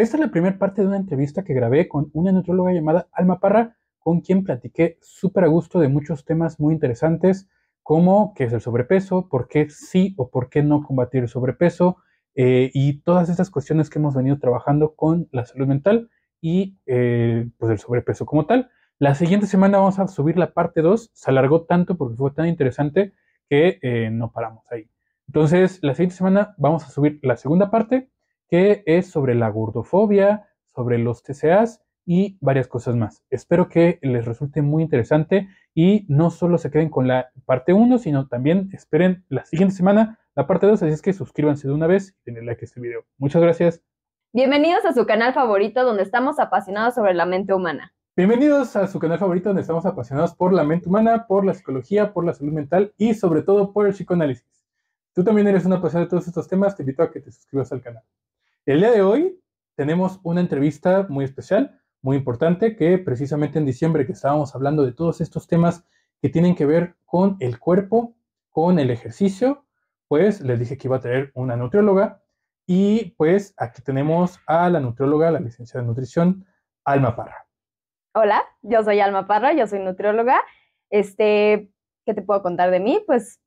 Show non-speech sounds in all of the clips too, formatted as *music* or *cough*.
Esta es la primera parte de una entrevista que grabé con una nutróloga llamada Alma Parra, con quien platiqué súper a gusto de muchos temas muy interesantes, como qué es el sobrepeso, por qué sí o por qué no combatir el sobrepeso, eh, y todas estas cuestiones que hemos venido trabajando con la salud mental y eh, pues el sobrepeso como tal. La siguiente semana vamos a subir la parte 2. Se alargó tanto porque fue tan interesante que eh, no paramos ahí. Entonces, la siguiente semana vamos a subir la segunda parte que es sobre la gordofobia, sobre los TCAs y varias cosas más. Espero que les resulte muy interesante y no solo se queden con la parte 1, sino también esperen la siguiente semana la parte 2, así es que suscríbanse de una vez y denle like a este video. Muchas gracias. Bienvenidos a su canal favorito donde estamos apasionados sobre la mente humana. Bienvenidos a su canal favorito donde estamos apasionados por la mente humana, por la psicología, por la salud mental y sobre todo por el psicoanálisis. Tú también eres una apasionada de todos estos temas, te invito a que te suscribas al canal. El día de hoy tenemos una entrevista muy especial, muy importante, que precisamente en diciembre que estábamos hablando de todos estos temas que tienen que ver con el cuerpo, con el ejercicio, pues les dije que iba a tener una nutrióloga y pues aquí tenemos a la nutrióloga, la licenciada en nutrición, Alma Parra. Hola, yo soy Alma Parra, yo soy nutrióloga. Este, ¿qué te puedo contar de mí? Pues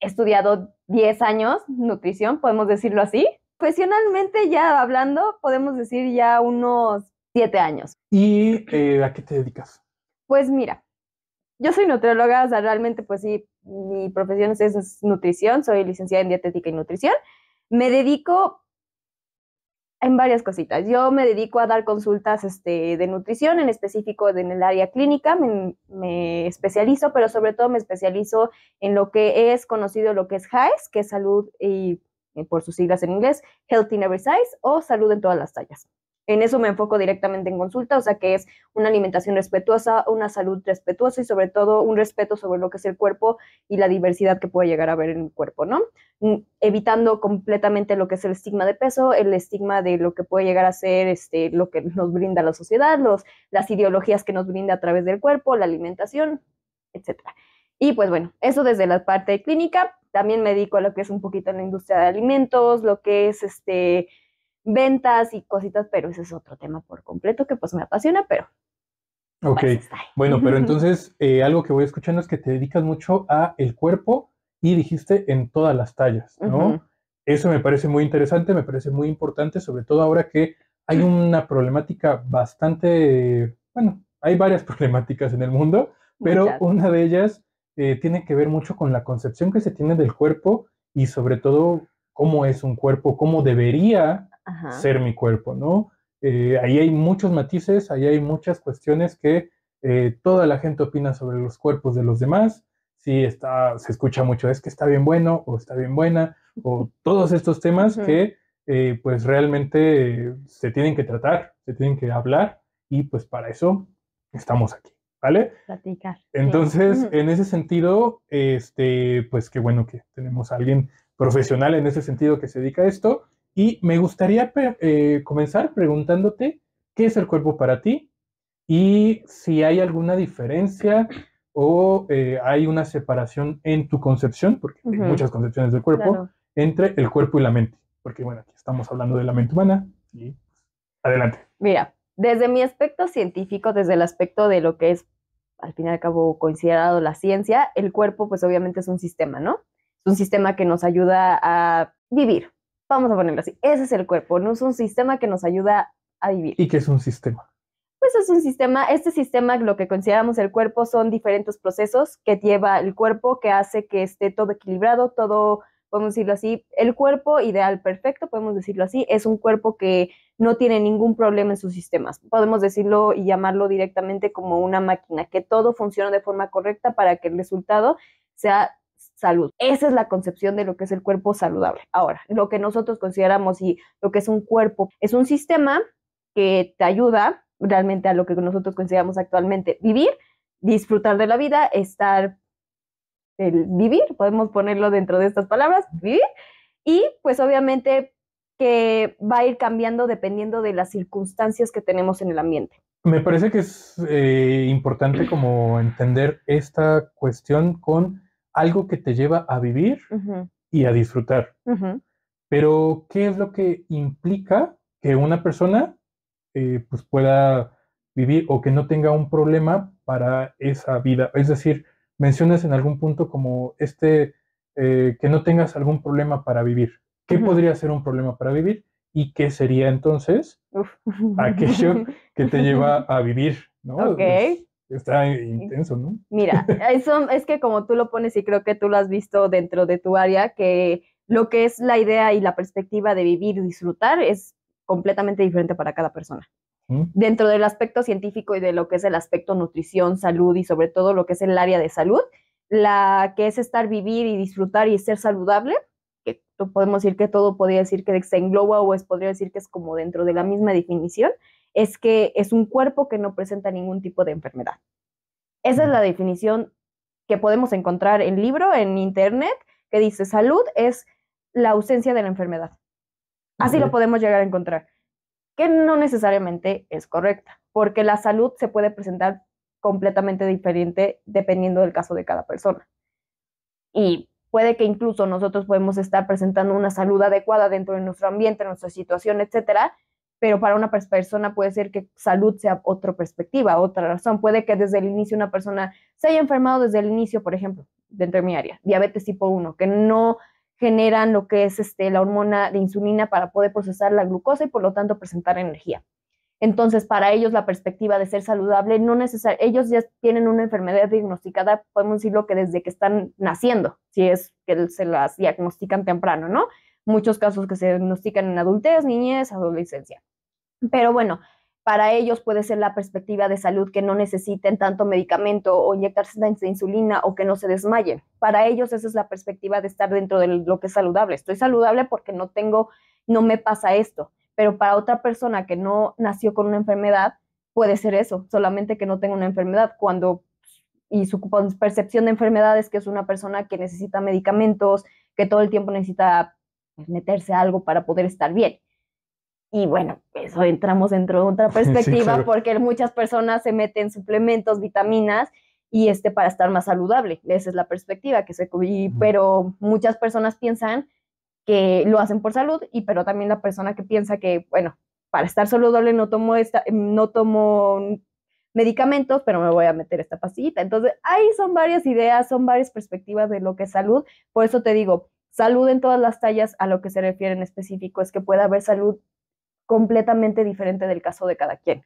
he estudiado 10 años nutrición, podemos decirlo así profesionalmente ya hablando, podemos decir ya unos siete años. ¿Y eh, a qué te dedicas? Pues mira, yo soy nutrióloga, o sea, realmente pues sí, mi profesión es, nutrición, soy licenciada en dietética y nutrición. Me dedico en varias cositas. Yo me dedico a dar consultas este, de nutrición, en específico en el área clínica, me, especializo, pero sobre todo me especializo en lo que es conocido, lo que es HAES, que es salud y eh, por sus siglas en inglés, healthy in Every Size o Salud en todas las tallas. En eso me enfoco directamente en consulta, o sea que es una alimentación respetuosa, una salud respetuosa y sobre todo un respeto sobre lo que es el cuerpo y la diversidad que puede llegar a haber en el cuerpo, ¿no? Mm, evitando completamente lo que es el estigma de peso, el estigma de lo que puede llegar a ser este, lo que nos brinda la sociedad, los, las ideologías que nos brinda a través del cuerpo, la alimentación, etc. Y pues bueno, eso desde la parte clínica, también me dedico a lo que es un poquito en la industria de alimentos, lo que es este ventas y cositas, pero ese es otro tema por completo que pues me apasiona, pero... Pues, ok, bueno, pero *laughs* entonces eh, algo que voy escuchando es que te dedicas mucho a el cuerpo y dijiste en todas las tallas, ¿no? Eso me parece muy interesante, me parece muy importante, sobre todo ahora que hay mm. una problemática bastante, bueno, hay varias *laughs* problemáticas en el mundo, pero una de ellas eh, tiene que ver mucho con la concepción que se tiene del cuerpo y sobre todo cómo es un cuerpo, cómo debería ser mi cuerpo, ¿no? Eh, ahí hay muchos matices, ahí hay muchas cuestiones que eh, toda la gente opina sobre los cuerpos de los demás. Si está, se escucha mucho, es que está bien bueno o está bien buena, o *laughs* todos estos temas que pues realmente se tienen que tratar, se tienen que hablar y pues para eso estamos aquí. ¿vale? Platicar. Entonces, en ese sentido, este, pues qué bueno que tenemos a alguien profesional en ese sentido que se dedica a esto. Y me gustaría eh, comenzar preguntándote qué es el cuerpo para ti y si hay alguna diferencia o eh, hay una separación en tu concepción, porque hay muchas concepciones del cuerpo, entre el cuerpo y la mente. Porque bueno, aquí estamos hablando de la mente humana y pues, adelante. Mira, desde mi aspecto científico, desde el aspecto de lo que es al fin y al cabo considerado la ciencia, el cuerpo pues obviamente es un sistema, ¿no? Es un sistema que nos ayuda a vivir, vamos a ponerlo así, ese es el cuerpo, no es un sistema que nos ayuda a vivir. ¿Y qué es un sistema? Pues es un sistema, este sistema, lo que consideramos el cuerpo, son diferentes procesos que lleva el cuerpo que hace que esté todo equilibrado, todo podemos decirlo así, el cuerpo ideal perfecto, podemos decirlo así, es un cuerpo que no tiene ningún problema en sus sistemas. Podemos decirlo y llamarlo directamente como una máquina, que todo funciona de forma correcta para que el resultado sea salud. Esa es la concepción de lo que es el cuerpo saludable. Ahora, lo que nosotros consideramos y lo que es un cuerpo es un sistema que te ayuda realmente a lo que nosotros consideramos actualmente vivir, disfrutar de la vida, estar el vivir, podemos ponerlo dentro de estas palabras, vivir, y pues obviamente que va a ir cambiando dependiendo de las circunstancias que tenemos en el ambiente. Me parece que es eh, importante como entender esta cuestión con algo que te lleva a vivir y a disfrutar. Pero, ¿qué es lo que implica que una persona eh, pues pueda vivir o que no tenga un problema para esa vida? Es decir, mencionas en algún punto como este, eh, que no tengas algún problema para vivir. ¿Qué podría ser un problema para vivir? ¿Y qué sería entonces aquello que te lleva *laughs* a vivir? ¿no? está intenso, ¿no? Mira, eso es que como tú lo pones y creo que tú lo has visto dentro de tu área, que lo que es la idea y la perspectiva de vivir y disfrutar es completamente diferente para cada persona dentro del aspecto científico y de lo que es el aspecto nutrición, salud y sobre todo lo que es el área de salud, la que es estar, vivir y disfrutar y ser saludable, que podemos decir que todo podría decir que se engloba o es, podría decir que es como dentro de la misma definición, es que es un cuerpo que no presenta ningún tipo de enfermedad. Esa es la definición que podemos encontrar en libro, en internet, que dice salud es la ausencia de la enfermedad. Así lo podemos llegar a encontrar que no necesariamente es correcta, porque la salud se puede presentar completamente diferente dependiendo del caso de cada persona. Y puede que incluso nosotros podemos estar presentando una salud adecuada dentro de nuestro ambiente, nuestra situación, etcétera, pero para una persona puede ser que salud sea otra perspectiva, otra razón. Puede que desde el inicio una persona se haya enfermado desde el inicio, por ejemplo, dentro de mi área, diabetes tipo 1, que no generan lo que es este, la hormona de insulina para poder procesar la glucosa y por lo tanto presentar energía. Entonces, para ellos la perspectiva de ser saludable no necesaria, ellos ya tienen una enfermedad diagnosticada, podemos decirlo que desde que están naciendo, si es que se las diagnostican temprano, ¿no? Muchos casos que se diagnostican en adultez, niñez, adolescencia. Pero bueno, para ellos puede ser la perspectiva de salud que no necesiten tanto medicamento o inyectarse insulina o que no se desmayen. Para ellos esa es la perspectiva de estar dentro de lo que es saludable. Estoy saludable porque no tengo, no me pasa esto. Pero para otra persona que no nació con una enfermedad, puede ser eso, solamente que no tenga una enfermedad. Cuando y su percepción de enfermedades, que es una persona que necesita medicamentos, que todo el tiempo necesita meterse a algo para poder estar bien. Y bueno, eso entramos dentro de otra *laughs* perspectiva porque muchas personas se meten suplementos, vitaminas y este para estar más saludable. Esa es la perspectiva que se y, pero muchas personas piensan que lo hacen por salud y pero también la persona que piensa que bueno, para estar saludable no tomo esta no tomo medicamentos, pero me voy a meter esta pastillita. Entonces, ahí son varias ideas, son varias perspectivas de lo que es salud. Por eso te digo, salud en todas las tallas, a lo que se refiere en específico es que pueda haber salud completamente diferente del caso de cada quien.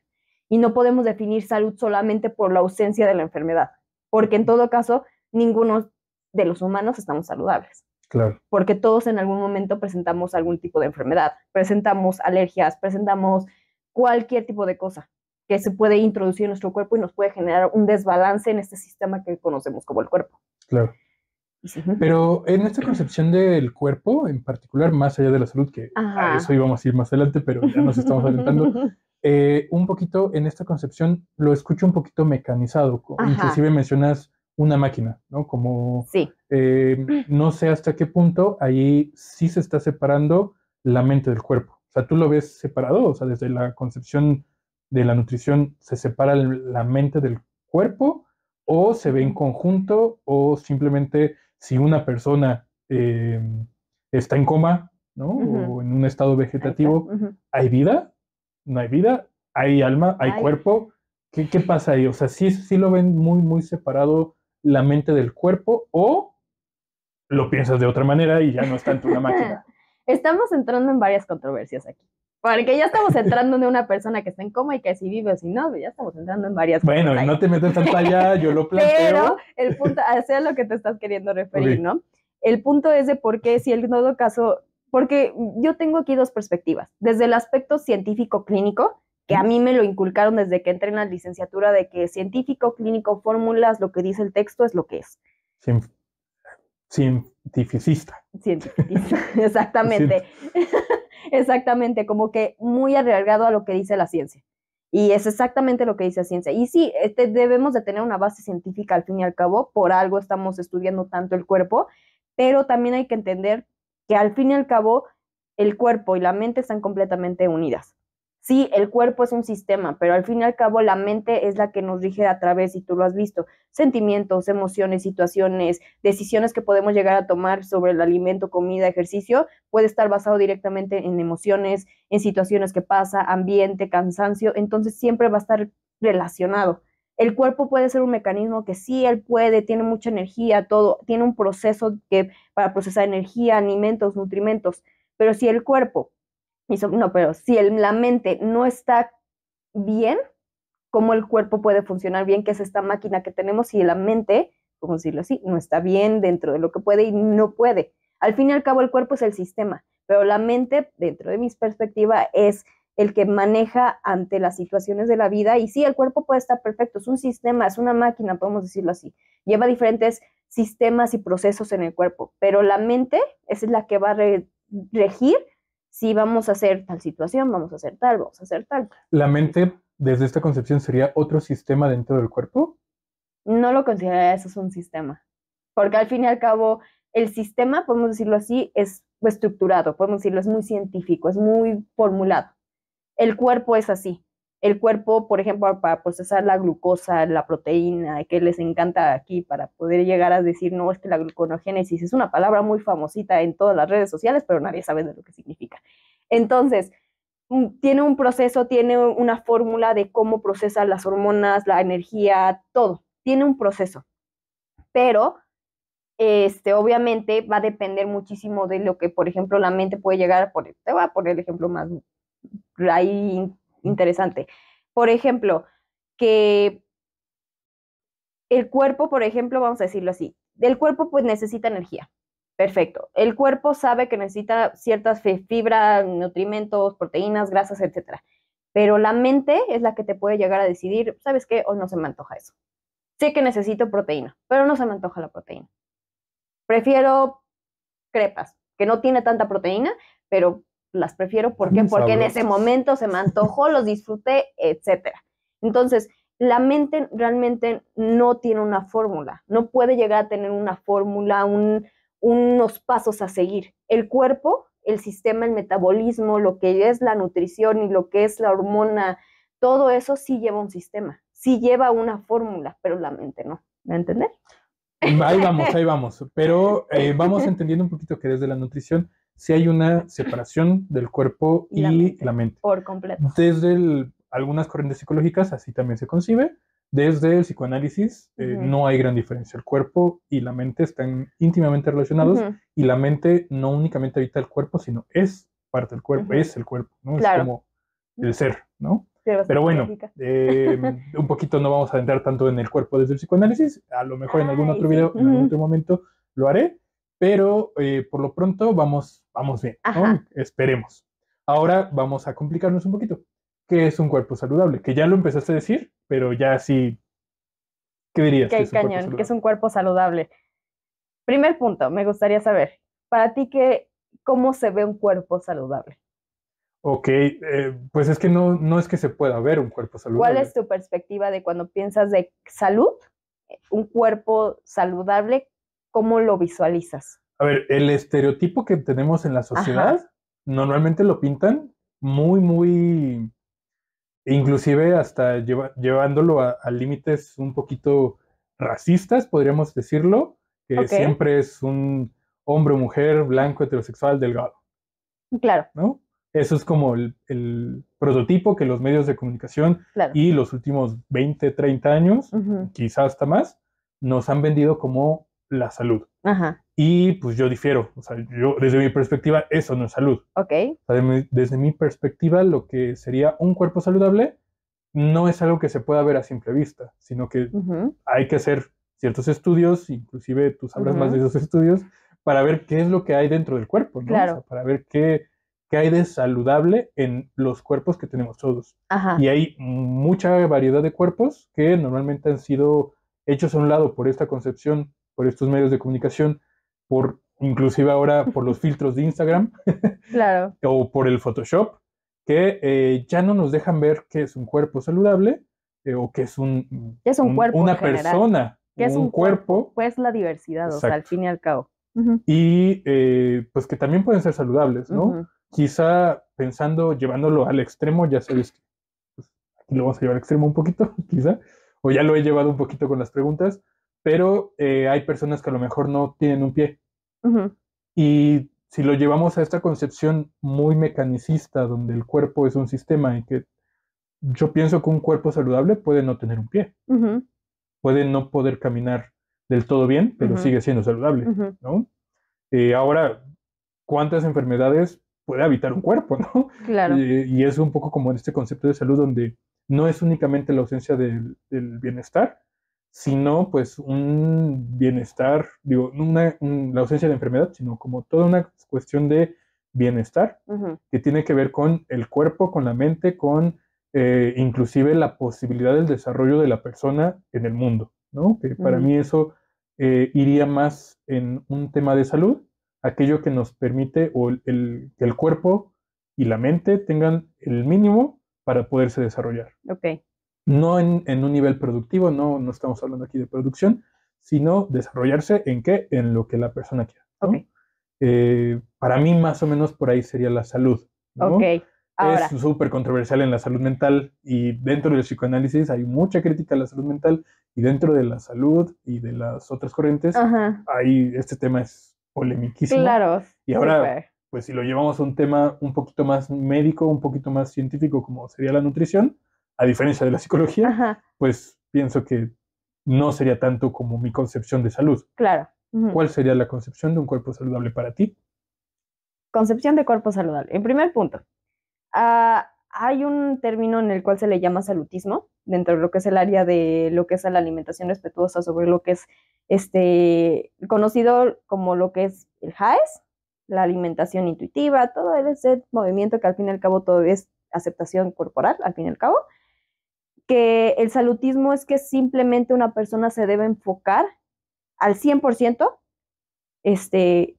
Y no podemos definir salud solamente por la ausencia de la enfermedad, porque en todo caso, ninguno de los humanos estamos saludables. Claro. Porque todos en algún momento presentamos algún tipo de enfermedad, presentamos alergias, presentamos cualquier tipo de cosa que se puede introducir en nuestro cuerpo y nos puede generar un desbalance en este sistema que conocemos como el cuerpo. Claro. Pero en esta concepción del cuerpo, en particular, más allá de la salud, que a eso íbamos a ir más adelante, pero ya nos estamos adentrando, *laughs* eh, un poquito en esta concepción lo escucho un poquito mecanizado. Inclusive mencionas una máquina, ¿no? Como eh, no sé hasta qué punto ahí sí se está separando la mente del cuerpo. O sea, tú lo ves separado, o sea, desde la concepción de la nutrición se separa la mente del cuerpo o se ve en conjunto o simplemente si una persona eh, está en coma, ¿no? O en un estado vegetativo, hay vida? ¿Hay alma? ¿Hay cuerpo? ¿Qué, pasa ahí? O sea, ¿sí lo ven muy, muy separado la mente del cuerpo o lo piensas de otra manera y ya no está en tu máquina? *laughs* Estamos entrando en varias controversias aquí. Porque ya estamos entrando en una persona que está en coma y que si vive o si no, ya estamos entrando en varias cosas. Bueno, no te metas en pantalla, yo lo *laughs* planteo. Pero el punto, ah, sea lo que te estás queriendo referir, ¿no? El punto es de por qué, si en todo caso, porque yo tengo aquí dos perspectivas. Desde el aspecto científico-clínico, que a mí me lo inculcaron desde que entré en la licenciatura, de que científico, clínico, fórmulas, lo que dice el texto es lo que es. Sin Cientificista. Cientificista, *laughs* exactamente exactamente, como que muy arriesgado a lo que dice la ciencia. Y es exactamente lo que dice la ciencia. Y sí, este, debemos de tener una base científica al fin y al cabo, por algo estamos estudiando tanto el cuerpo, pero también hay que entender que al fin y al cabo el cuerpo y la mente están completamente unidas. Sí, el cuerpo es un sistema, pero al fin y al cabo la mente es la que nos rige a través, y tú lo has visto, sentimientos, emociones, situaciones, decisiones que podemos llegar a tomar sobre el alimento, comida, ejercicio, puede estar basado directamente en emociones, en situaciones que pasa, ambiente, cansancio, entonces siempre va a estar relacionado. El cuerpo puede ser un mecanismo que sí, él puede, tiene mucha energía, todo, tiene un proceso que, para procesar energía, alimentos, nutrimentos, pero si el cuerpo no, pero si la mente no está bien, ¿cómo el cuerpo puede funcionar bien? Que es esta máquina que tenemos Si la mente, como decirlo así, no está bien dentro de lo que puede y no puede. Al fin y al cabo, el cuerpo es el sistema, pero la mente, dentro de mis perspectivas, es el que maneja ante las situaciones de la vida. Y sí, el cuerpo puede estar perfecto, es un sistema, es una máquina, podemos decirlo así. Lleva diferentes sistemas y procesos en el cuerpo, pero la mente es la que va a regir si vamos a hacer tal situación, vamos a hacer tal, vamos a hacer tal. ¿La mente, desde esta concepción, sería otro sistema dentro del cuerpo? No lo consideraría eso es un sistema, porque al fin y al cabo, el sistema, podemos decirlo así, es estructurado, podemos decirlo, es muy científico, es muy formulado. El cuerpo es así, el cuerpo, por ejemplo, para procesar la glucosa, la proteína, que les encanta aquí para poder llegar a decir, no, es que la gluconogénesis es una palabra muy famosita en todas las redes sociales, pero nadie sabe de lo que significa. Entonces, mm, tiene un proceso, tiene una fórmula de cómo procesa las hormonas, la energía, todo. Tiene un proceso. Pero, este, obviamente, va a depender muchísimo de lo que, por ejemplo, la mente puede llegar a poner. Te voy a poner el ejemplo más mm, interesante. Por ejemplo, que el cuerpo, por ejemplo, vamos a decirlo así, el cuerpo pues necesita energía. Perfecto. El cuerpo sabe que necesita ciertas fibras, nutrimentos, proteínas, grasas, etcétera. Pero la mente es la que te puede llegar a decidir, ¿sabes qué? O no se me antoja eso. Sé que necesito proteína, pero no se me antoja la proteína. Prefiero crepas, que no tiene tanta proteína, pero las prefiero, ¿por qué? Porque en ese momento se me antojó, los disfruté, etcétera. Entonces, la mente realmente no tiene una fórmula, no puede llegar a tener una fórmula, un, unos pasos a seguir. El cuerpo, el sistema, el metabolismo, lo que es la nutrición y lo que es la hormona, todo eso sí lleva un sistema, sí lleva una fórmula, pero la mente no. ¿Me entender? Ahí vamos, ahí vamos. Pero eh, *laughs* vamos entendiendo un poquito que desde la nutrición si hay una separación del cuerpo y la mente. Por completo. Desde algunas corrientes psicológicas, así también se concibe. Desde el psicoanálisis eh, no hay gran diferencia. El cuerpo y la mente están íntimamente relacionados y la mente no únicamente habita el cuerpo, sino es parte del cuerpo, es el cuerpo, Es como el ser, ¿no? Pero bueno, em, *laughs* un poquito no vamos a entrar tanto en el cuerpo desde el psicoanálisis, a lo mejor en algún otro video, en algún otro momento lo haré, pero eh, por lo pronto vamos, vamos bien, esperemos. Ahora vamos a complicarnos un poquito. ¿Qué es un cuerpo saludable? Que ya lo empezaste a decir, pero ya sí. ¿Qué dirías? ¿Qué, que cañón, es un cuerpo saludable. Primer punto, me gustaría saber, para ti, qué, ¿cómo se ve un cuerpo saludable? Ok, eh, pues es que no, no es que se pueda ver un cuerpo saludable. ¿Cuál es tu perspectiva de cuando piensas de salud? Un cuerpo saludable, ¿cómo lo visualizas? A ver, el estereotipo que tenemos en la sociedad normalmente lo pintan muy, muy, inclusive hasta llevándolo a, límites un poquito racistas, podríamos decirlo, que siempre es un hombre o mujer blanco, heterosexual, delgado. Claro. ¿No? Eso es como el, prototipo que los medios de comunicación y los últimos 20, 30 años, quizás hasta más, nos han vendido como la salud. Ajá. Y pues yo difiero, o sea, yo desde mi perspectiva eso no es salud. Ok. desde mi perspectiva lo que sería un cuerpo saludable no es algo que se pueda ver a simple vista, sino que hay que hacer ciertos estudios, inclusive tú sabrás más de esos estudios, para ver qué es lo que hay dentro del cuerpo, ¿no? Claro. para ver qué, qué hay de saludable en los cuerpos que tenemos todos. Y hay mucha variedad de cuerpos que normalmente han sido hechos a un lado por esta concepción por estos medios de comunicación, por inclusive ahora por los *laughs* filtros de Instagram *laughs* o por el Photoshop, que eh, ya no nos dejan ver que es un cuerpo saludable eh, o que es un, cuerpo una persona, un, cuerpo, Pues la diversidad, o sea, al fin y al cabo. Y eh, pues que también pueden ser saludables, ¿no? Quizá pensando, llevándolo al extremo, ya sabes que pues, aquí lo vamos a llevar al extremo un poquito, *laughs* quizá, o ya lo he llevado un poquito con las preguntas, pero eh, hay personas que a lo mejor no tienen un pie. Y si lo llevamos a esta concepción muy mecanicista, donde el cuerpo es un sistema en que yo pienso que un cuerpo saludable puede no tener un pie, puede no poder caminar del todo bien, pero sigue siendo saludable, ¿no? Eh, ahora, ¿cuántas enfermedades puede habitar un cuerpo, *laughs* eh, y, es un poco como en este concepto de salud donde no es únicamente la ausencia del bienestar, sino pues un bienestar, digo, una, la ausencia de enfermedad, sino como toda una cuestión de bienestar que tiene que ver con el cuerpo, con la mente, con eh, inclusive la posibilidad del desarrollo de la persona en el mundo, ¿no? Que para mí eso eh, iría más en un tema de salud, aquello que nos permite o el, el cuerpo y la mente tengan el mínimo para poderse desarrollar. Ok no en, un nivel productivo, no, no estamos hablando aquí de producción, sino desarrollarse en qué, en lo que la persona quiera. Eh, para mí más o menos por ahí sería la salud. Es súper controversial en la salud mental y dentro del psicoanálisis hay mucha crítica a la salud mental y dentro de la salud y de las otras corrientes, ahí este tema es polemiquísimo. Claro. Y ahora, pues si lo llevamos a un tema un poquito más médico, un poquito más científico como sería la nutrición, a diferencia de la psicología, pues pienso que no sería tanto como mi concepción de salud. Claro. ¿Cuál sería la concepción de un cuerpo saludable para ti? Concepción de cuerpo saludable. En primer punto, ah, hay un término en el cual se le llama salutismo, dentro de lo que es el área de lo que es la alimentación respetuosa, sobre lo que es este, conocido como lo que es el HAES, la alimentación intuitiva, todo ese movimiento que al fin y al cabo todo es aceptación corporal, al fin y al cabo que el salutismo es que simplemente una persona se debe enfocar al 100% este,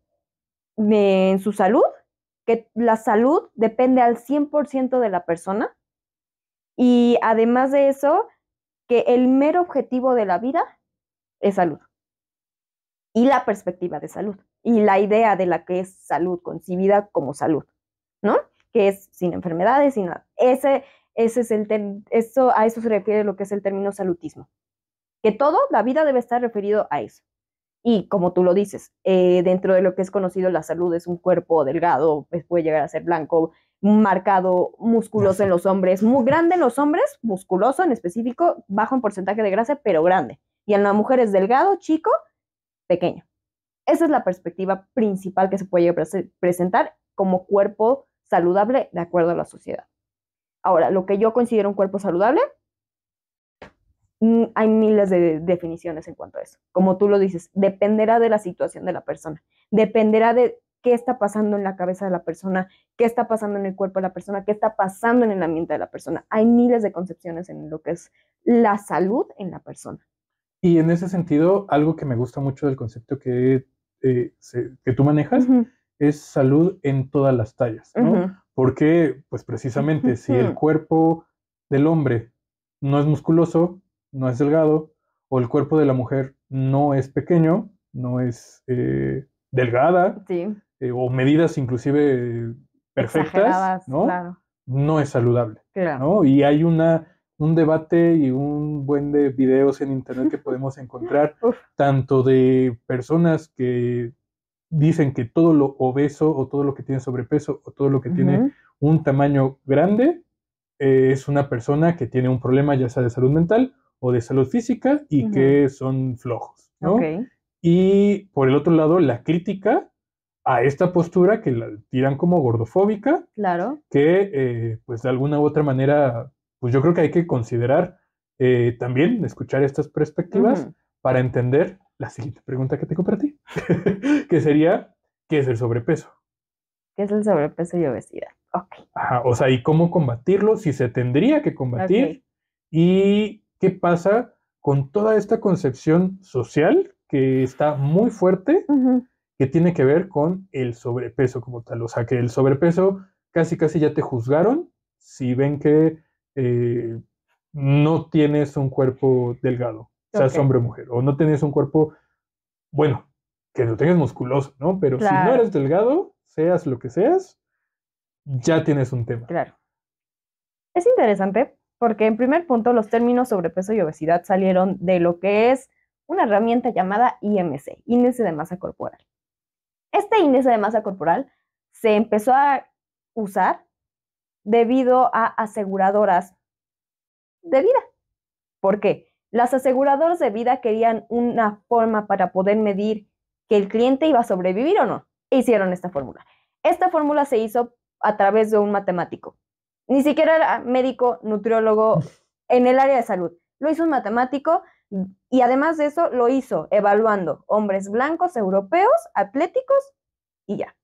en su salud, que la salud depende al 100% de la persona y además de eso, que el mero objetivo de la vida es salud y la perspectiva de salud y la idea de la que es salud concibida como salud, ¿no? Que es sin enfermedades, sin nada. Ese, es eso, a eso se refiere lo que es el término salutismo. Que todo, la vida debe estar referido a eso. Y como tú lo dices, eh, dentro de lo que es conocido, la salud es un cuerpo delgado, pues, puede llegar a ser blanco, marcado, musculoso en los hombres, muy grande en los hombres, musculoso en específico, bajo en porcentaje de grasa, pero grande. Y en las mujeres delgado, chico, pequeño. Esa es la perspectiva principal que se puede presentar como cuerpo saludable de acuerdo a la sociedad. Ahora, lo que yo considero un cuerpo saludable, mm, hay miles de definiciones en cuanto a eso. Como tú lo dices, dependerá de la situación de la persona, dependerá de qué está pasando en la cabeza de la persona, qué está pasando en el cuerpo de la persona, qué está pasando en el ambiente de la persona. Hay miles de concepciones en lo que es la salud en la persona. Y en ese sentido, algo que me gusta mucho del concepto que, eh, que tú manejas es salud en todas las tallas. ¿no? Porque, pues precisamente, si el cuerpo del hombre no es musculoso, no es delgado, o el cuerpo de la mujer no es pequeño, no es eh, delgada, eh, o medidas inclusive perfectas, ¿no? ¿no? es saludable. ¿no? Y hay una, un debate y un buen de videos en internet que podemos *laughs* encontrar, tanto de personas que dicen que todo lo obeso o todo lo que tiene sobrepeso o todo lo que tiene un tamaño grande eh, es una persona que tiene un problema ya sea de salud mental o de salud física y que son flojos, ¿no? Y por el otro lado, la crítica a esta postura que la tiran como gordofóbica, claro. que eh, pues de alguna u otra manera, pues yo creo que hay que considerar eh, también escuchar estas perspectivas para entender la siguiente pregunta que tengo para ti, *laughs* que sería, ¿qué es el sobrepeso? ¿Qué es el sobrepeso y obesidad? Okay. Ajá, o sea, ¿y cómo combatirlo? Si se tendría que combatir. ¿Y qué pasa con toda esta concepción social que está muy fuerte, que tiene que ver con el sobrepeso como tal? O sea, que el sobrepeso casi, casi ya te juzgaron si ven que eh, no tienes un cuerpo delgado seas hombre o mujer, o no tienes un cuerpo, bueno, que lo tengas musculoso, ¿no? Pero si no eres delgado, seas lo que seas, ya tienes un tema. Claro. Es interesante porque en primer punto los términos sobrepeso y obesidad salieron de lo que es una herramienta llamada IMC, índice de masa corporal. Este índice de masa corporal se empezó a usar debido a aseguradoras de vida. ¿Por qué? Las aseguradoras de vida querían una forma para poder medir que el cliente iba a sobrevivir o no. E hicieron esta fórmula. Esta fórmula se hizo a través de un matemático. Ni siquiera era médico, nutriólogo *laughs* en el área de salud. Lo hizo un matemático y además de eso lo hizo evaluando hombres blancos, europeos, atléticos y ya.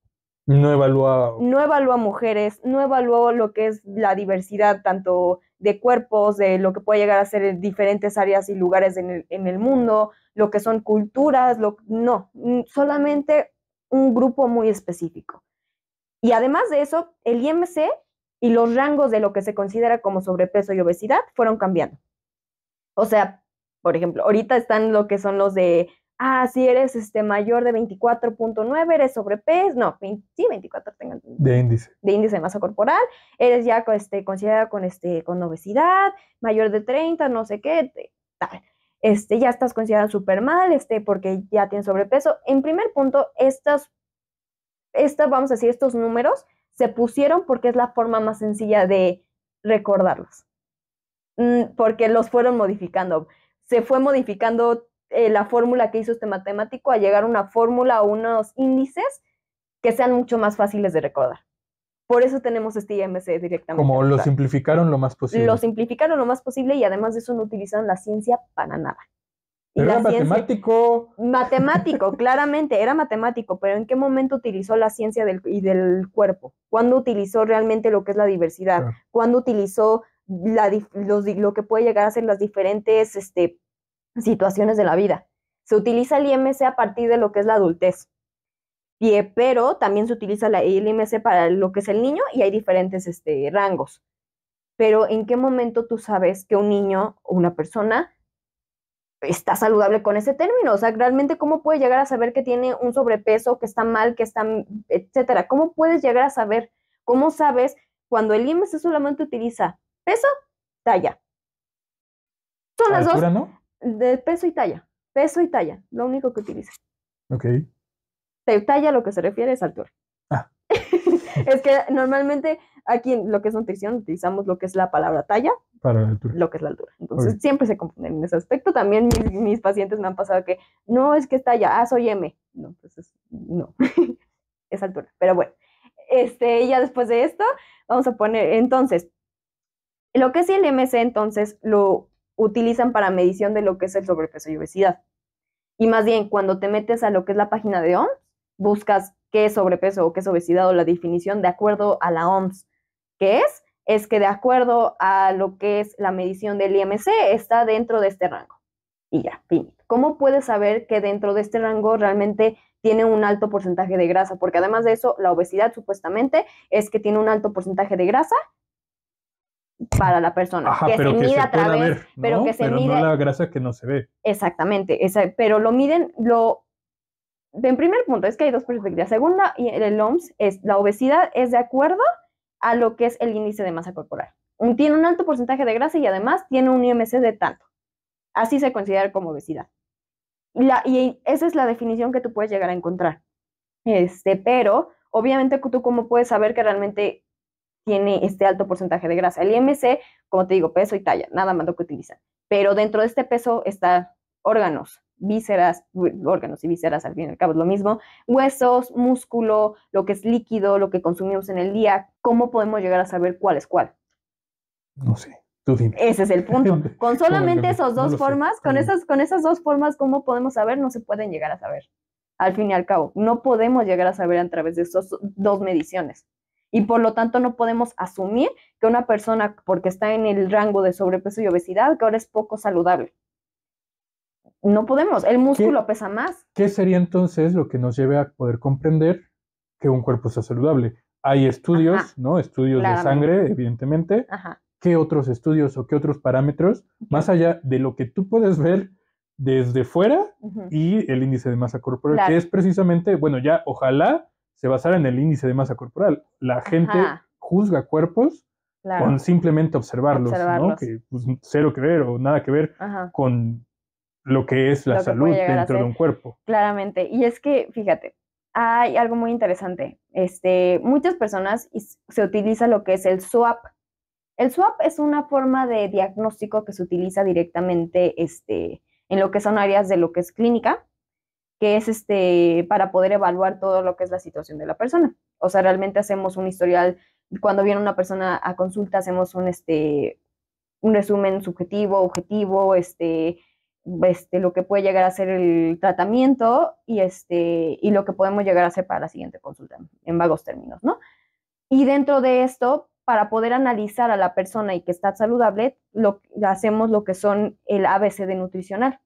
No evaluó. No evaluó a mujeres, no evaluó lo que es la diversidad tanto de cuerpos, de lo que puede llegar a ser en diferentes áreas y lugares en el, mundo, lo que son culturas, no, mm, solamente un grupo muy específico. Y además de eso, el IMC y los rangos de lo que se considera como sobrepeso y obesidad fueron cambiando. O sea, por ejemplo, ahorita están lo que son los de ah, si eres este, mayor de 24.9, eres sobrepeso, no, sí, 24 tengo De índice. De índice de masa corporal, eres ya este, considerada con, este, con obesidad, mayor de 30, no sé qué, tal. Este, ya estás considerada súper mal, este, porque ya tienes sobrepeso. En primer punto, estas, estas, vamos a decir, estos números se pusieron porque es la forma más sencilla de recordarlos, mm, porque los fueron modificando. Se fue modificando eh, la fórmula que hizo este matemático a llegar a una fórmula o unos índices que sean mucho más fáciles de recordar. Por eso tenemos este IMC directamente. Como lo simplificaron lo más posible. Lo simplificaron lo más posible y además de eso no utilizaron la ciencia para nada. pero era matemático. Matemático, *laughs* claramente, era matemático, pero ¿en qué momento utilizó la ciencia y del cuerpo? ¿Cuándo utilizó realmente lo que es la diversidad? ¿Cuándo utilizó la, lo que puede llegar a ser las diferentes este, situaciones de la vida. Se utiliza el IMC a partir de lo que es la adultez, eh, pero también se utiliza el IMC para lo que es el niño y hay diferentes este, rangos. Pero ¿en qué momento tú sabes que un niño o una persona está saludable con ese término? O sea, realmente, ¿cómo puede llegar a saber que tiene un sobrepeso, que está mal, que está, etcétera? ¿Cómo puedes llegar a saber? ¿Cómo sabes cuando el IMC solamente utiliza peso, talla? Son las dos. No? de peso y talla. Peso y talla, lo único que utiliza. Ok. talla lo que se refiere es altura. Ah. *laughs* es que normalmente aquí en lo que es nutrición utilizamos lo que es la palabra talla. Para la altura. Lo que es la altura. Entonces siempre se confunden en ese aspecto. También mis, pacientes me han pasado que no es que es talla, ah, soy M. No, entonces pues no. *laughs* es altura. Pero bueno, este, ya después de esto, vamos a poner, entonces, lo que es el MC, entonces, lo utilizan para medición de lo que es el sobrepeso y obesidad. Y más bien, cuando te metes a lo que es la página de OMS, buscas qué es sobrepeso o qué es obesidad o la definición de acuerdo a la OMS. que es? Es que de acuerdo a lo que es la medición del IMC está dentro de este rango. Y ya, fin. ¿Cómo puedes saber que dentro de este rango realmente tiene un alto porcentaje de grasa? Porque además de eso, la obesidad supuestamente es que tiene un alto porcentaje de grasa para la persona, que se mide a través, pero que se pero No la grasa que no se ve. Exactamente, pero lo miden, lo. En primer punto, es que hay dos perspectivas. Segunda, y el OMS, es, la obesidad es de acuerdo a lo que es el índice de masa corporal. Un, tiene un alto porcentaje de grasa y además tiene un IMC de tanto. Así se considera como obesidad. y esa es la definición que tú puedes llegar a encontrar. Este, pero obviamente tú cómo puedes saber que realmente tiene este alto porcentaje de grasa. El IMC, como te digo, peso y talla, nada más lo que utilizan. Pero dentro de este peso están órganos, vísceras, órganos y vísceras al fin y al cabo es lo mismo, huesos, músculo, lo que es líquido, lo que consumimos en el día, ¿cómo podemos llegar a saber cuál es cuál? No sé. Tú Ese es el punto. *laughs* Con solamente esas dos formas, con esas, con esas dos formas, ¿cómo podemos saber? No se pueden llegar a saber. Al fin y al cabo, no podemos llegar a saber a través de esas dos mediciones y por lo tanto no podemos asumir que una persona porque está en el rango de sobrepeso y obesidad que ahora es poco saludable. No podemos, el músculo pesa más. ¿Qué sería entonces lo que nos lleve a poder comprender que un cuerpo sea saludable? Hay estudios, ¿no? Estudios de sangre, evidentemente. ¿Qué otros estudios o qué otros parámetros, más allá de lo que tú puedes ver desde fuera y el índice de masa corporal, que es precisamente, bueno, ya ojalá se basara en el índice de masa corporal. La gente juzga cuerpos con simplemente observarlos, ¿no? Que pues, cero que ver o nada que ver con lo que es la salud dentro de un cuerpo. Claramente. Y es que, fíjate, hay algo muy interesante. Este, muchas personas se utiliza lo que es el SWAP. El SWAP es una forma de diagnóstico que se utiliza directamente este, en lo que son áreas de lo que es clínica que es este, para poder evaluar todo lo que es la situación de la persona. O sea, realmente hacemos un historial, cuando viene una persona a consulta, hacemos un, este, un resumen subjetivo, objetivo, este, este, lo que puede llegar a ser el tratamiento y, este, y lo que podemos llegar a hacer para la siguiente consulta, en vagos términos, ¿no? Y dentro de esto, para poder analizar a la persona y que está saludable, lo, hacemos lo que son el ABC de nutricional.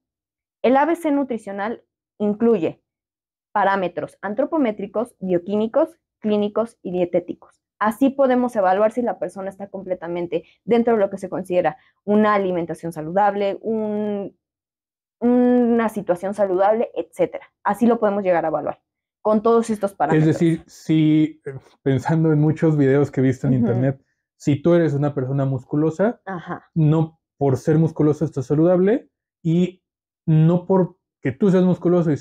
El ABC nutricional Incluye parámetros antropométricos, bioquímicos, clínicos y dietéticos. Así podemos evaluar si la persona está completamente dentro de lo que se considera una alimentación saludable, una situación saludable, etc. Así lo podemos llegar a evaluar con todos estos parámetros. Es decir, si eh, pensando en muchos videos que he visto en internet, si tú eres una persona musculosa, no por ser musculosa estás saludable y no por que tú seas musculoso y,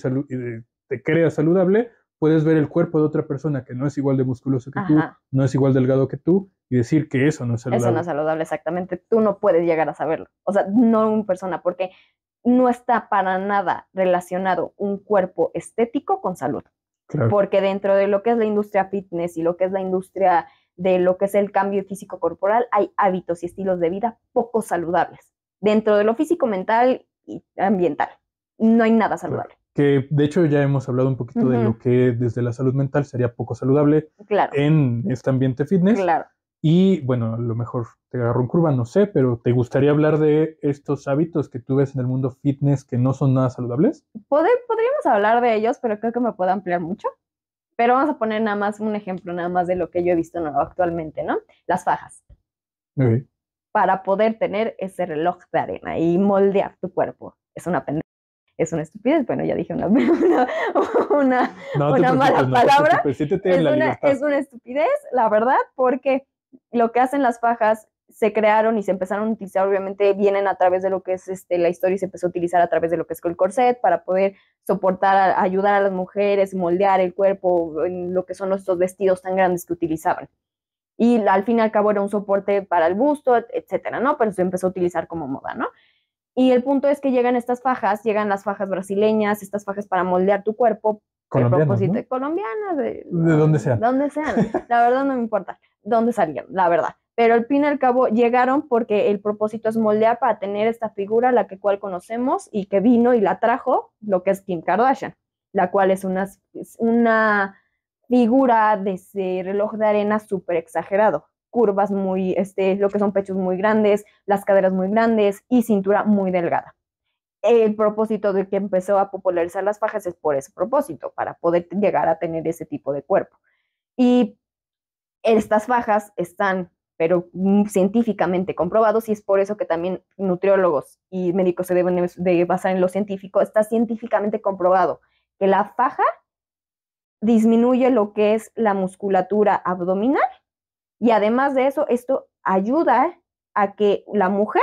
te creas saludable, puedes ver el cuerpo de otra persona que no es igual de musculoso que tú, no es igual delgado que tú, y decir que eso no es saludable. Eso no es saludable, exactamente. Tú no puedes llegar a saberlo. O sea, no una persona, porque no está para nada relacionado un cuerpo estético con salud. Porque dentro de lo que es la industria fitness y lo que es la industria de lo que es el cambio físico corporal, hay hábitos y estilos de vida poco saludables, dentro de lo físico, mental y ambiental no hay nada saludable. Que de hecho ya hemos hablado un poquito de lo que desde la salud mental sería poco saludable en este ambiente fitness. Claro. Y bueno, a lo mejor te agarro en curva, no sé, pero ¿te gustaría hablar de estos hábitos que tú ves en el mundo fitness que no son nada saludables? podríamos hablar de ellos, pero creo que me puedo ampliar mucho. Pero vamos a poner nada más un ejemplo, nada más de lo que yo he visto actualmente, ¿no? Las fajas. Para poder tener ese reloj de arena y moldear tu cuerpo. Es una pendeja es una estupidez. Bueno, ya dije una, *laughs* una, mala palabra. es, una, estupidez, la verdad, porque lo que hacen las fajas se crearon y se empezaron a utilizar, obviamente vienen a través de lo que es este, la historia y se empezó a utilizar a través de lo que es el corset para poder soportar, ayudar a las mujeres, moldear el cuerpo, en lo que son estos vestidos tan grandes que utilizaban. Y al fin y al cabo era un soporte para el busto, etcétera, ¿no? Pero se empezó a utilizar como moda, ¿no? Y el punto es que llegan estas fajas, llegan las fajas brasileñas, estas fajas para moldear tu cuerpo. Colombianas. propósito Colombianas. De, de donde sean. Donde sean. la verdad no me importa. ¿Dónde salieron? La verdad. Pero al fin y al cabo llegaron porque el propósito es moldear para tener esta figura, la que cual conocemos y que vino y la trajo, lo que es Kim Kardashian, la cual es una, es una figura de ese reloj de arena súper exagerado curvas muy, este, lo que son pechos muy grandes, las caderas muy grandes y cintura muy delgada. El propósito de que empezó a popularizar las fajas es por ese propósito, para poder llegar a tener ese tipo de cuerpo. Y estas fajas están, pero mm, científicamente comprobados, y es por eso que también nutriólogos y médicos se deben de basar en lo científico, está científicamente comprobado que la faja disminuye lo que es la musculatura abdominal y además de eso, esto ayuda a que la mujer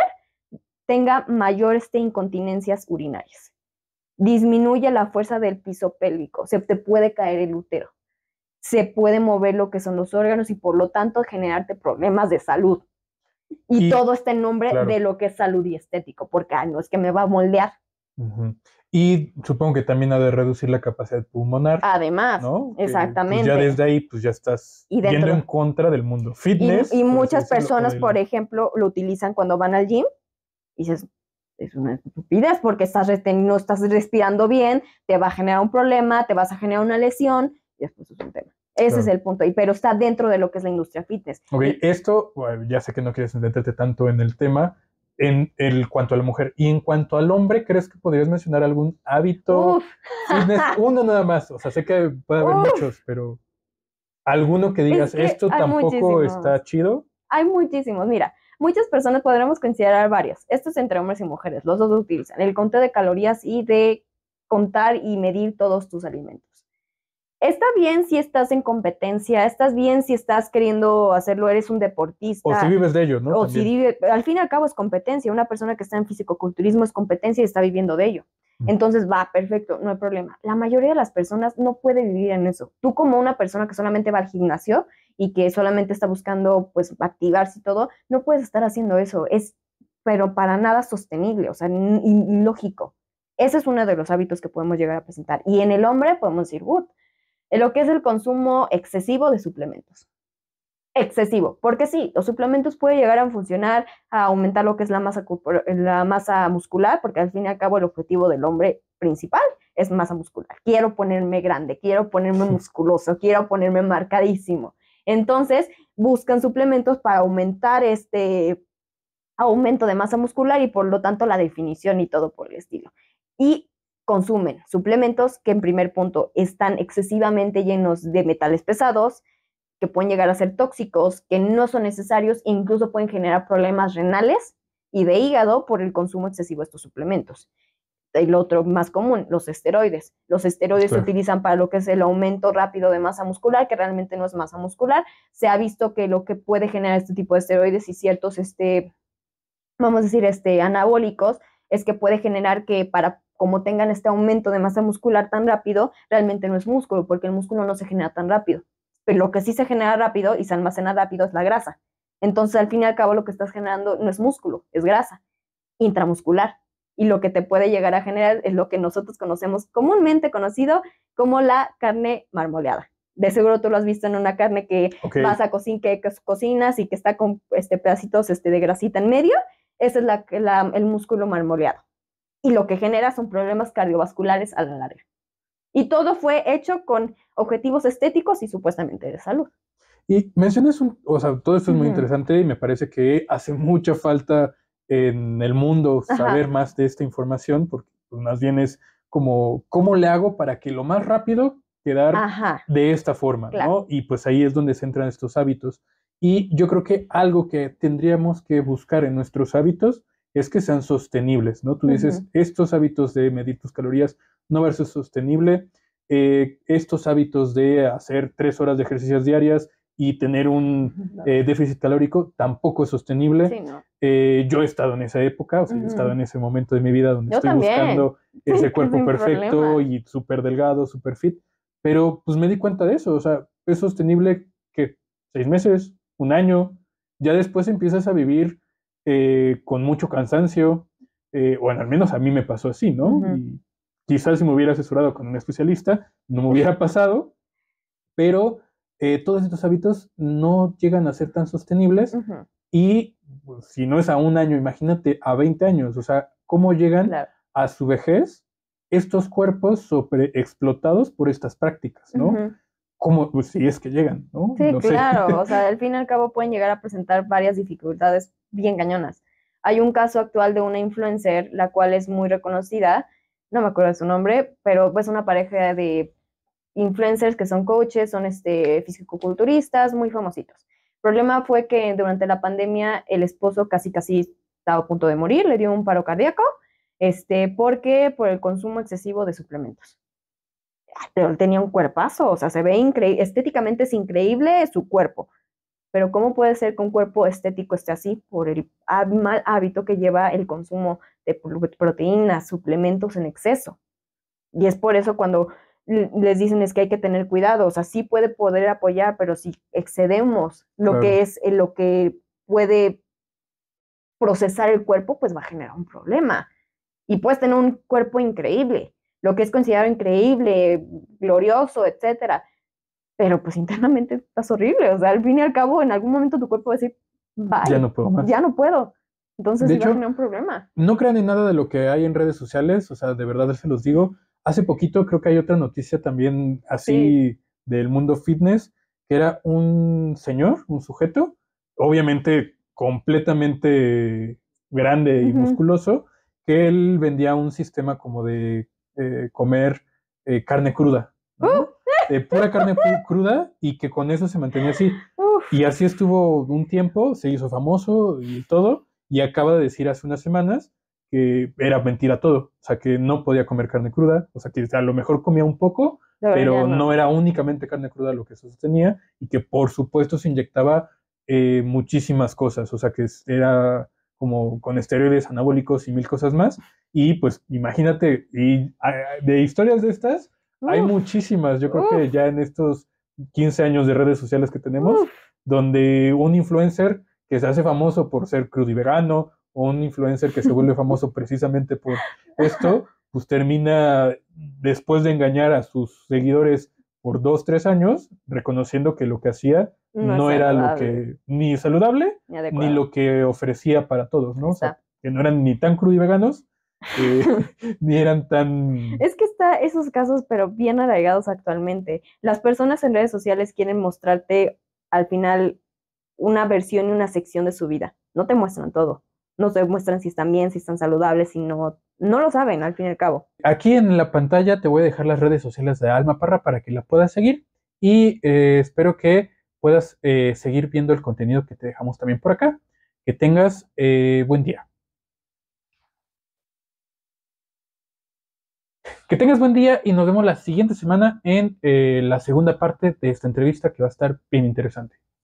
tenga mayores incontinencias urinarias. Disminuye la fuerza del piso pélvico, se te puede caer el útero, se puede mover lo que son los órganos y por lo tanto generarte problemas de salud. Y, todo está en nombre de lo que es salud y estético, porque ay, no es que me va a moldear, y supongo que también ha de reducir la capacidad pulmonar. Además, ¿no? Pues, exactamente. ya desde ahí, pues ya estás yendo en contra del mundo fitness. Y, muchas personas, por ejemplo, lo utilizan cuando van al gym y dices, es una estupidez porque estás no estás respirando bien, te va a generar un problema, te vas a generar una lesión y después es un tema. Ese es el punto, y, pero está dentro de lo que es la industria fitness. Ok, esto, ya sé que no quieres entenderte tanto en el tema, en el, cuanto a la mujer. Y en cuanto al hombre, ¿crees que podrías mencionar algún hábito? *laughs* Uno nada más. O sea, sé que puede haber muchos, pero alguno que digas, esto tampoco está chido. Hay muchísimos. Mira, muchas personas podríamos considerar varias. Esto es entre hombres y mujeres. Los dos utilizan. El conteo de calorías y de contar y medir todos tus alimentos está bien si estás en competencia, estás bien si estás queriendo hacerlo, eres un deportista. O si vives de ello, ¿no? O si al fin y al cabo es competencia. Una persona que está en fisicoculturismo es competencia y está viviendo de ello. Entonces va, perfecto, no hay problema. La mayoría de las personas no puede vivir en eso. Tú como una persona que solamente va al gimnasio y que solamente está buscando pues activarse y todo, no puedes estar haciendo eso. Es pero para nada sostenible, o sea, ilógico. Ese es uno de los hábitos que podemos llegar a presentar. Y en el hombre podemos decir, wood lo que es el consumo excesivo de suplementos. Excesivo, porque sí, los suplementos pueden llegar a funcionar, a aumentar lo que es la masa, la masa muscular, porque al fin y al cabo el objetivo del hombre principal es masa muscular. Quiero ponerme grande, quiero ponerme *laughs* musculoso, quiero ponerme marcadísimo. Entonces, buscan suplementos para aumentar este aumento de masa muscular y por lo tanto la definición y todo por el estilo. Y consumen suplementos que en primer punto están excesivamente llenos de metales pesados, que pueden llegar a ser tóxicos, que no son necesarios e incluso pueden generar problemas renales y de hígado por el consumo excesivo de estos suplementos. lo otro más común, los esteroides. Los esteroides se utilizan para lo que es el aumento rápido de masa muscular, que realmente no es masa muscular. Se ha visto que lo que puede generar este tipo de esteroides y ciertos, este, vamos a decir, este, anabólicos, es que puede generar que para como tengan este aumento de masa muscular tan rápido, realmente no es músculo, porque el músculo no se genera tan rápido. Pero lo que sí se genera rápido y se almacena rápido es la grasa. Entonces, al fin y al cabo, lo que estás generando no es músculo, es grasa intramuscular. Y lo que te puede llegar a generar es lo que nosotros conocemos comúnmente conocido como la carne marmoleada. De seguro tú lo has visto en una carne que vas a cocin que, cocinas y que está con este, pedacitos este, de grasita en medio. Ese es la, el músculo marmoleado y lo que genera son problemas cardiovasculares a la larga. Y todo fue hecho con objetivos estéticos y supuestamente de salud. Y mencionas, un, o sea, todo esto es muy interesante y me parece que hace mucha falta en el mundo saber más de esta información, porque pues, más bien es como, ¿cómo le hago para que lo más rápido quedar de esta forma? ¿no? Y pues ahí es donde se entran estos hábitos. Y yo creo que algo que tendríamos que buscar en nuestros hábitos es que sean sostenibles, ¿no? Tú dices, estos hábitos de medir tus calorías no va sostenible, eh, estos hábitos de hacer tres horas de ejercicios diarias y tener un *laughs* eh, déficit calórico tampoco es sostenible. Eh, yo he estado en esa época, o sea, he estado en ese momento de mi vida donde estoy buscando *laughs* ese cuerpo perfecto y súper delgado, súper fit, pero pues me di cuenta de eso, o sea, es sostenible que seis meses, un año, ya después empiezas a vivir eh, con mucho cansancio, eh, bueno, al menos a mí me pasó así, ¿no? quizás si me hubiera asesorado con un especialista, no me hubiera pasado, pero eh, todos estos hábitos no llegan a ser tan sostenibles y pues, si no es a un año, imagínate a 20 años, o sea, ¿cómo llegan a su vejez estos cuerpos sobreexplotados por estas prácticas, ¿no? ¿Cómo? pues, si es que llegan, ¿no? Sí, claro, o sea, al fin y *laughs* al cabo pueden llegar a presentar varias dificultades bien cañonas. Hay un caso actual de una influencer, la cual es muy reconocida, no me acuerdo de su nombre, pero pues una pareja de influencers que son coaches, son este, fisicoculturistas, muy famositos. El problema fue que durante la pandemia el esposo casi casi estaba a punto de morir, le dio un paro cardíaco, este, porque por el consumo excesivo de suplementos pero él tenía un cuerpazo, o sea, se ve increíble, estéticamente es increíble su cuerpo. Pero ¿cómo puede ser que un cuerpo estético esté así por el mal hábito que lleva el consumo de proteínas, suplementos en exceso? Y es por eso cuando les dicen es que hay que tener cuidado, o sea, sí puede poder apoyar, pero si excedemos lo que es eh, lo que puede procesar el cuerpo, pues va a generar un problema. Y puedes tener un cuerpo increíble, lo que es considerado increíble, glorioso, etcétera. Pero pues internamente estás horrible, o sea, al fin y al cabo en algún momento tu cuerpo va a decir, vaya ya no puedo más. Ya no puedo. Entonces de un problema. No crean en nada de lo que hay en redes sociales, o sea, de verdad se los digo. Hace poquito creo que hay otra noticia también así del mundo fitness, que era un señor, un sujeto, obviamente completamente grande y musculoso, que él vendía un sistema como de eh, comer eh, carne cruda. ¿no? Uh. pura carne cruda y que con eso se mantenía así. Y así estuvo un tiempo, se hizo famoso y todo, y acaba de decir hace unas semanas que era mentira todo, o sea, que no podía comer carne cruda, o sea, que a lo mejor comía un poco, pero no. era únicamente carne cruda lo que sostenía y que por supuesto se inyectaba eh, muchísimas cosas, o sea, que era como con esteroides anabólicos y mil cosas más. Y pues imagínate, y de historias de estas, hay muchísimas, yo creo que ya en estos 15 años de redes sociales que tenemos, donde un influencer que se hace famoso por ser crudo y vegano, o un influencer que se vuelve *laughs* famoso precisamente por esto, pues termina después de engañar a sus seguidores por dos, tres años, reconociendo que lo que hacía no, era lo que ni saludable ni, lo que ofrecía para todos, ¿no? que no eran ni tan crudos y veganos, *laughs* eh, ni eran tan... Es que está esos casos, pero bien arraigados actualmente. Las personas en redes sociales quieren mostrarte al final una versión y una sección de su vida. No te muestran todo. No te muestran si están bien, si están saludables, si no... No lo saben, al fin y al cabo. Aquí en la pantalla te voy a dejar las redes sociales de Alma Parra para que la puedas seguir y eh, espero que puedas eh, seguir viendo el contenido que te dejamos también por acá. Que tengas eh, buen día. Que tengas buen día y nos vemos la siguiente semana en eh, la segunda parte de esta entrevista que va a estar bien interesante.